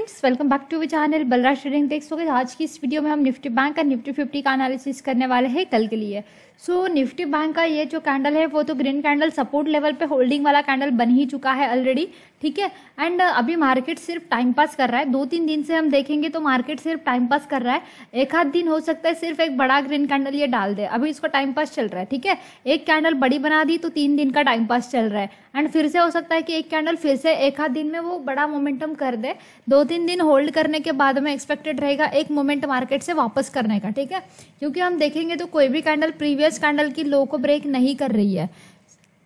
friends welcome back to channel Balraj trading techs हो आज की इस वीडियो में हम निफ्टी बैंक का निफ्टी फिफ्टी का एनालिसिस करने वाले हैं कल के लिए सो so, निफ्टी बैंक का ये जो कैंडल है वो तो ग्रीन कैंडल सपोर्ट लेवल पे होल्डिंग वाला कैंडल बन ही चुका है ऑलरेडी ठीक है एंड uh, अभी मार्केट सिर्फ टाइम पास कर रहा है दो तीन दिन से हम देखेंगे तो मार्केट सिर्फ टाइम पास कर रहा है एक आध दिन हो सकता है सिर्फ एक बड़ा ग्रीन कैंडल ये डाल दे अभी इसको टाइम पास चल रहा है ठीक है एक कैंडल बड़ी बना दी तो तीन दिन का टाइम पास चल रहा है एंड फिर से हो सकता है कि एक कैंडल फिर से एक आध दिन में वो बड़ा मोमेंटम कर दे दो तीन दिन होल्ड करने के बाद में एक्सपेक्टेड रहेगा एक मोमेंट मार्केट से वापस करने का ठीक है क्योंकि हम देखेंगे तो कोई भी कैंडल प्रीवियस कैंडल की लो को ब्रेक नहीं कर रही है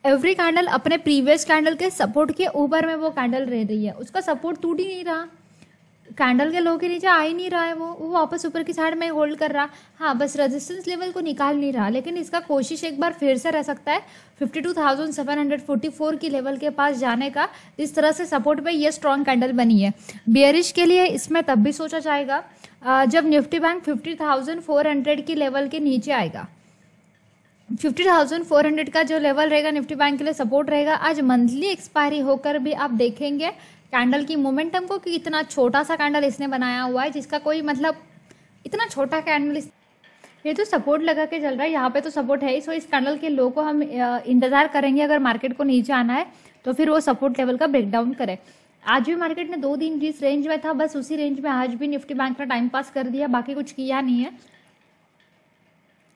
एवरी कैंडल अपने प्रीवियस कैंडल के सपोर्ट के ऊपर में वो कैंडल रह रही है उसका सपोर्ट टूट ही नहीं रहा कैंडल के लो के नीचे आ ही नहीं रहा है वो वो वापस ऊपर की साइड में होल्ड कर रहा हाँ बस रेजिस्टेंस लेवल को निकाल नहीं रहा लेकिन इसका कोशिश एक बार फिर से रह सकता है fifty two thousand seven hundred forty four की लेवल के पास जाने का इस तरह से सपोर्ट पे ये स्ट्रॉन्ग कैंडल बनी है बियरिश के लिए इसमें तब भी सोचा जाएगा जब Nifty bank fifty thousand four hundred की लेवल के नीचे आएगा फिफ्टी थाउजेंड फोर हंड्रेड का जो लेवल रहेगा निफ्टी बैंक के लिए सपोर्ट रहेगा आज मंथली एक्सपायरी होकर भी आप देखेंगे कैंडल की मोमेंटम को कि इतना छोटा सा कैंडल इसने बनाया हुआ है जिसका कोई मतलब इतना छोटा कैंडल इस... ये तो सपोर्ट लगा के चल रहा है यहाँ पे तो सपोर्ट है ही सो इस कैंडल के लो को हम इंतजार करेंगे अगर मार्केट को नीचे आना है तो फिर वो सपोर्ट लेवल का ब्रेकडाउन करे आज भी मार्केट ने दो दिन जिस रेंज में था बस उसी रेंज में आज भी निफ्टी बैंक ने टाइम पास कर दिया बाकी कुछ किया नहीं है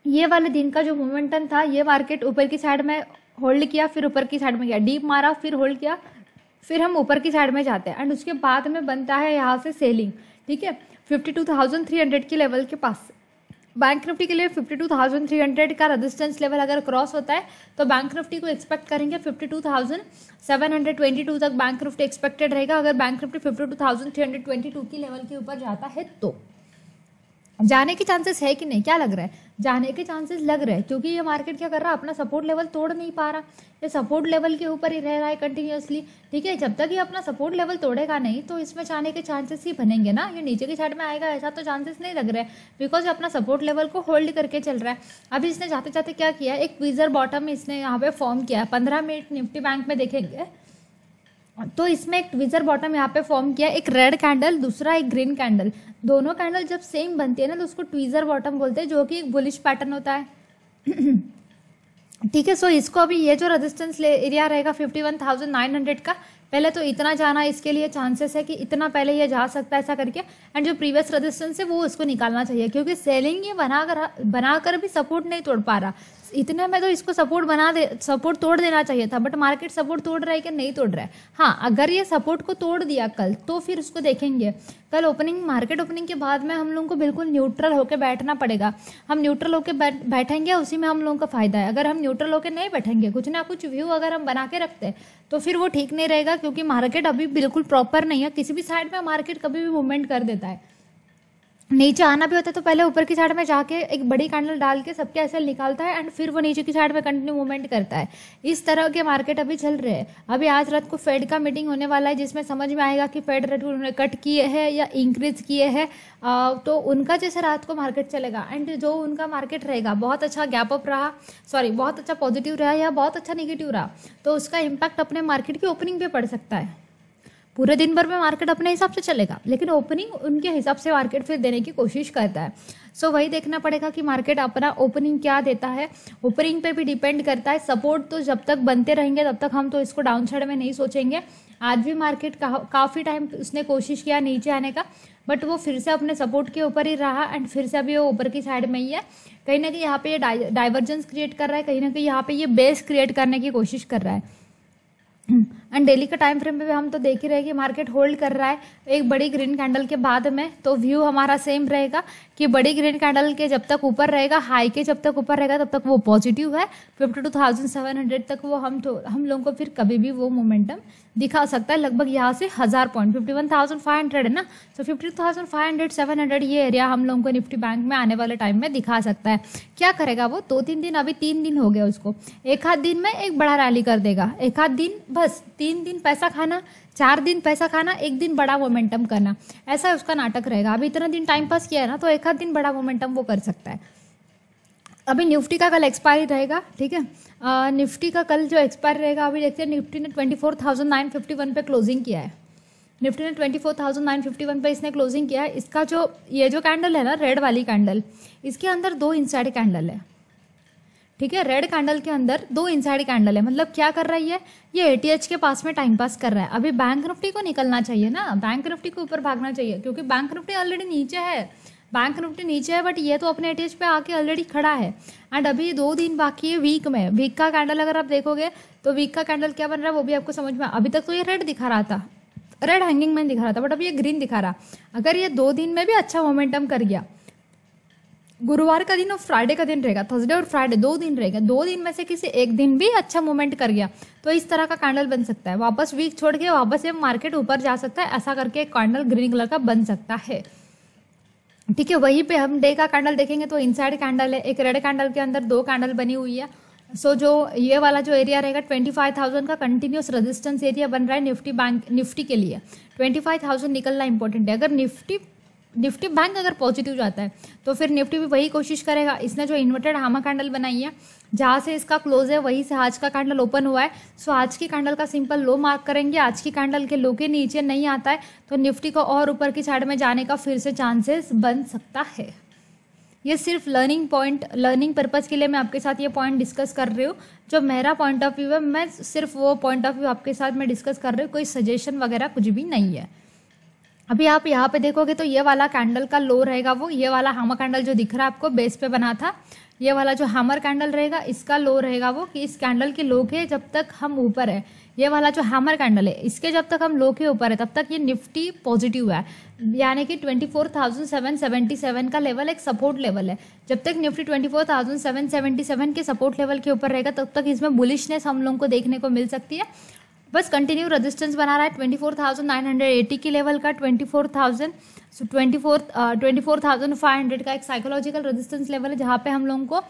ये वाले दिन का जो मोमेंटम था ये मार्केट ऊपर की साइड में होल्ड किया फिर ऊपर की साइड में गया डीप मारा फिर होल्ड किया फिर हम ऊपर की साइड में जाते हैं एंड उसके बाद में बनता है यहाँ से सेलिंग ठीक है fifty two thousand three hundred के लेवल के पास बैंक निफ्टी के लिए fifty two thousand three hundred का रेजिस्टेंस लेवल अगर क्रॉस होता है तो बैंक निफ्टी को एक्सपेक्ट करेंगे fifty two thousand seven hundred twenty two तक बैंक निफ्टी एक्सपेक्टेड रहेगा अगर bank Nifty fifty two thousand three hundred twenty two की लेवल के ऊपर जाता है तो जाने के चांसेस है कि नहीं क्या लग रहा है जाने के चांसेस लग रहे हैं क्योंकि ये मार्केट क्या कर रहा है अपना सपोर्ट लेवल तोड़ नहीं पा रहा ये सपोर्ट लेवल के ऊपर ही रह रहा है कंटिन्यूसली ठीक है जब तक ये अपना सपोर्ट लेवल तोड़ेगा नहीं तो इसमें जाने के चांसेस ही बनेंगे ना ये नीचे के छाट में आएगा ऐसा तो चांसेस नहीं लग रहा है बिकॉज अपना सपोर्ट लेवल को होल्ड करके चल रहा है अभी इसने जाते जाते क्या किया एक क्वीजर बॉटम इसने यहाँ पे फॉर्म किया है पंद्रह मिनट निफ्टी बैंक में देखेंगे तो इसमें एक ट्विजर बॉटम यहाँ पे फॉर्म किया एक रेड कैंडल दूसरा एक ग्रीन कैंडल दोनों कैंडल जब सेम बनती है ना तो उसको ट्विजर बॉटम बोलते हैं जो कि एक बुलिश पैटर्न होता है ठीक है सो इसको अभी ये जो रेजिस्टेंस एरिया रहेगा fifty one thousand nine hundred का पहले तो इतना जाना इसके लिए चांसेस है कि इतना पहले ये जा सकता है ऐसा करके एंड जो प्रीवियस रेजिस्टेंस है वो उसको निकालना चाहिए क्योंकि सेलिंग ये बनाकर बनाकर भी सपोर्ट नहीं तोड़ पा रहा इतने में तो इसको सपोर्ट बना दे सपोर्ट तोड़ देना चाहिए था बट मार्केट सपोर्ट तोड़ रहा है कि नहीं तोड़ रहा है हाँ अगर ये सपोर्ट को तोड़ दिया कल तो फिर उसको देखेंगे कल ओपनिंग मार्केट ओपनिंग के बाद में हम लोगों को बिल्कुल न्यूट्रल होकर बैठना पड़ेगा हम न्यूट्रल होकर बैठ बैठेंगे उसी में हम लोगों का फायदा है अगर हम न्यूट्रल होकर नहीं बैठेंगे कुछ ना कुछ व्यू अगर हम बना के रखते तो फिर वो ठीक नहीं रहेगा क्योंकि मार्केट अभी बिल्कुल प्रॉपर नहीं है किसी भी साइड में मार्केट कभी भी मूवमेंट कर देता है नीचे आना भी होता है तो पहले ऊपर की साइड में जाके एक बड़ी कैंडल डाल के सबके ऐसे निकालता है एंड फिर वो नीचे की साइड में कंटिन्यू मूवमेंट करता है इस तरह के मार्केट अभी चल रहे हैं अभी आज रात को फेड का मीटिंग होने वाला है जिसमें समझ में आएगा कि फेड रेट उन्होंने कट किए हैं या इंक्रीज किए हैं तो उनका जैसे रात को मार्केट चलेगा एंड जो उनका मार्केट रहेगा बहुत अच्छा गैप अप रहा सॉरी बहुत अच्छा पॉजिटिव रहा या बहुत अच्छा निगेटिव रहा तो उसका इम्पैक्ट अपने मार्केट की ओपनिंग पर पड़ सकता है पूरे दिन भर में मार्केट अपने हिसाब से चलेगा लेकिन ओपनिंग उनके हिसाब से मार्केट फिर देने की कोशिश करता है सो so, वही देखना पड़ेगा कि मार्केट अपना ओपनिंग क्या देता है ओपनिंग पे भी डिपेंड करता है सपोर्ट तो जब तक बनते रहेंगे तब तक हम तो इसको डाउन साइड में नहीं सोचेंगे आज भी मार्केट काफ़ी टाइम उसने कोशिश किया नीचे आने का बट वो फिर से अपने सपोर्ट के ऊपर ही रहा एंड फिर से अभी वो ऊपर की साइड में ही है कहीं ना कहीं यहाँ पे ये डाइवर्जेंस क्रिएट कर रहा है कहीं ना कहीं यहाँ पे ये बेस क्रिएट करने की कोशिश कर रहा है एंड डेली का टाइम फ्रेम पे हम तो देख ही रहे कि मार्केट होल्ड कर रहा है एक बड़ी ग्रीन कैंडल के बाद में तो व्यू हमारा सेम रहेगा कि बड़ी ग्रीन कैंडल के जब तक ऊपर रहेगा हाई के जब तक ऊपर रहेगा तब तक वो पॉजिटिव है fifty two thousand seven hundred तक वो हम तो, हम लोगों को फिर कभी भी वो मोमेंटम दिखा सकता है लगभग यहाँ से हज़ार point fifty one thousand five hundred है ना तो fifty thousand five hundred seven hundred ये एरिया हम लोगों को निफ्टी बैंक में आने वाले टाइम में दिखा सकता है क्या करेगा वो दो तीन दिन अभी तीन दिन हो गया उसको एक आध दिन में एक बड़ा रैली कर देगा एक आध दिन बस तीन दिन पैसा खाना चार दिन पैसा खाना एक दिन बड़ा मोमेंटम करना ऐसा उसका नाटक रहेगा अभी इतना दिन टाइम पास किया है ना तो एक आध दिन बड़ा मोमेंटम वो कर सकता है अभी निफ्टी का कल एक्सपायरी रहेगा ठीक है निफ्टी का कल जो एक्सपायरी रहेगा अभी देखते हैं निफ्टी ने twenty four thousand nine fifty one पर क्लोजिंग किया है निफ्टी ने twenty four thousand nine fifty one पर इसने क्लोजिंग किया है इसका जो ये जो कैंडल है ना रेड वाली कैंडल इसके अंदर दो इंसाइड कैंडल है ठीक है रेड कैंडल के अंदर दो इनसाइड कैंडल है मतलब क्या कर रही है ये एटीएच के पास में टाइम पास कर रहा है अभी बैंक निफ्टी को निकलना चाहिए ना बैंक निफ्टी के ऊपर भागना चाहिए क्योंकि बैंक निफ्टी ऑलरेडी नीचे है बैंक निफ्टी नीचे है बट ये तो अपने एटीएच पे आके ऑलरेडी खड़ा है एंड अभी दो दिन बाकी है वीक में वीक का कैंडल अगर आप देखोगे तो वीक का कैंडल क्या बन रहा है वो भी आपको समझ में अभी तक तो ये रेड दिखा रहा था रेड हैंगिंग में दिखा रहा था बट अभी ये ग्रीन दिखा रहा अगर ये दो दिन में भी अच्छा मोमेंटम कर गया गुरुवार का दिन और फ्राइडे का दिन रहेगा थर्सडे और फ्राइडे दो दिन रहेगा दो दिन में से किसी एक दिन भी अच्छा मूवमेंट कर गया तो इस तरह का कैंडल बन सकता है वापस वीक छोड़ के वापस ये मार्केट ऊपर जा सकता है ऐसा करके एक कैंडल ग्रीन कलर का बन सकता है ठीक है वहीं पे हम डे का कैंडल देखेंगे तो इनसाइड कैंडल है एक रेड कैंडल के अंदर दो कैंडल बनी हुई है सो जो ये वाला जो एरिया रहेगा ट्वेंटी फाइव थाउजेंड का कंटिन्यूस रेजिस्टेंस एरिया बन रहा है निफ्टी बैंक निफ्टी के लिए ट्वेंटी फाइव थाउजेंड निकलना इंपॉर्टेंट है अगर निफ्टी निफ्टी बैंक अगर पॉजिटिव जाता है तो फिर निफ्टी भी वही कोशिश करेगा इसने जो इन्वर्टेड हामा कैंडल बनाई है जहाँ से इसका क्लोज है वहीं से आज का कैंडल ओपन हुआ है सो आज की कैंडल का सिंपल लो मार्क करेंगे आज की कैंडल के लो के नीचे नहीं आता है तो निफ्टी को और ऊपर की साइड में जाने का फिर से चांसेस बन सकता है ये सिर्फ लर्निंग पॉइंट लर्निंग पर्पज़ के लिए मैं आपके साथ ये पॉइंट डिस्कस कर रही हूँ जो मेरा पॉइंट ऑफ व्यू है मैं सिर्फ वो पॉइंट ऑफ व्यू आपके साथ मैं डिस्कस कर रही हूँ कोई सजेशन वगैरह कुछ भी नहीं है अभी आप यहाँ पे देखोगे तो ये वाला कैंडल का लो रहेगा वो ये वाला हामर कैंडल जो दिख रहा है आपको बेस पे बना था ये वाला जो हामर कैंडल रहेगा इसका लो रहेगा वो कि इस कैंडल के लो के जब तक हम ऊपर है ये वाला जो हैमर कैंडल है इसके जब तक हम लो के ऊपर है तब तक ये निफ्टी पॉजिटिव है यानी कि 24,777 का लेवल एक सपोर्ट लेवल है जब तक निफ्टी 24,777 के सपोर्ट लेवल के ऊपर रहेगा तब तक इसमें बुलिशनेस हम लोगों को देखने को मिल सकती है बस कंटिन्यू रेजिस्टेंस बना रहा है twenty four thousand nine hundred eighty के लेवल का twenty four thousand so twenty four twenty four thousand five hundred का एक साइकोलॉजिकल रेजिस्टेंस लेवल है जहाँ पे हम लोगों को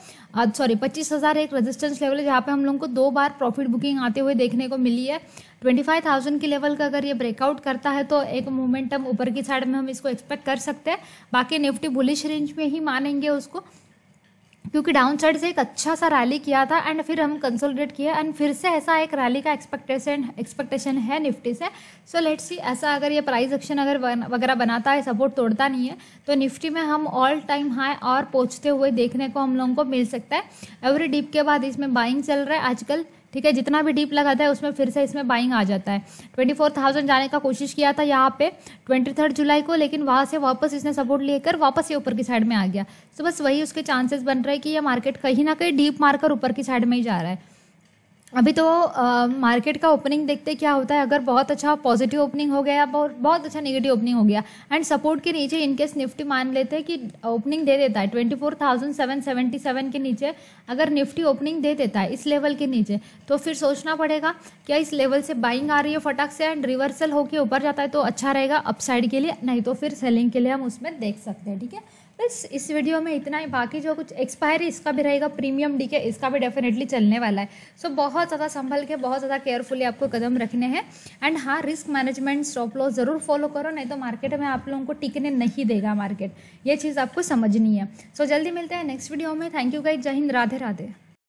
सॉरी uh, पच्चीस हज़ार एक रेजिस्टेंस लेवल है जहाँ पे हम लोगों को दो बार प्रॉफिट बुकिंग आते हुए देखने को मिली है ट्वेंटी फाइव थाउजेंड के लेवल का अगर ये ब्रेकआउट करता है तो एक मोमेंटम ऊपर की साइड में हम इसको एक्सपेक्ट कर सकते हैं बाकी निफ्टी बुलिश रेंज में ही मानेंगे उसको क्योंकि डाउन साइड से एक अच्छा सा रैली किया था एंड फिर हम कंसोलिडेट किया एंड फिर से ऐसा एक रैली का एक्सपेक्टेशन एक्सपेक्टेशन है निफ्टी से सो लेट्स सी ऐसा अगर ये प्राइस एक्शन अगर वगैरह बनाता है सपोर्ट तोड़ता नहीं है तो निफ्टी में हम ऑल टाइम हाई और पहुंचते हुए देखने को हम लोगों को मिल सकता है एवरी डिप के बाद इसमें बाइंग चल रहा है आजकल ठीक है जितना भी डीप लगा था उसमें फिर से इसमें बाइंग आ जाता है ट्वेंटी फोर थाउजेंड जाने का कोशिश किया था यहाँ पे ट्वेंटी थर्ड जुलाई को लेकिन वहाँ से वापस इसने सपोर्ट लेकर वापस ये ऊपर की साइड में आ गया तो बस वही उसके चांसेस बन रहे हैं कि ये मार्केट कहीं ना कहीं डीप मारकर ऊपर की साइड में ही जा रहा है अभी तो मार्केट का ओपनिंग देखते क्या होता है अगर बहुत अच्छा पॉजिटिव ओपनिंग हो गया और बहुत अच्छा नेगेटिव ओपनिंग हो गया एंड सपोर्ट के नीचे इनकेस निफ्टी मान लेते हैं कि ओपनिंग दे देता है twenty four thousand seven seventy seven के नीचे अगर निफ्टी ओपनिंग दे देता है इस लेवल के नीचे तो फिर सोचना पड़ेगा क्या इस लेवल से बाइंग आ रही है फटाक से एंड रिवर्सल होकर ऊपर जाता है तो अच्छा रहेगा अपसाइड के लिए नहीं तो फिर सेलिंग के लिए हम उसमें देख सकते हैं ठीक है बस इस वीडियो में इतना ही बाकी जो कुछ एक्सपायरी इसका भी रहेगा प्रीमियम डी के इसका भी डेफिनेटली चलने वाला है सो so, बहुत ज़्यादा संभल के बहुत ज़्यादा केयरफुली आपको कदम रखने हैं एंड हाँ रिस्क मैनेजमेंट स्टॉप लॉस ज़रूर फॉलो करो नहीं तो मार्केट में आप लोगों को टिकने नहीं देगा मार्केट ये चीज़ आपको समझनी है सो so, जल्दी मिलते हैं नेक्स्ट वीडियो में थैंक यू गाइज जय हिंद राधे राधे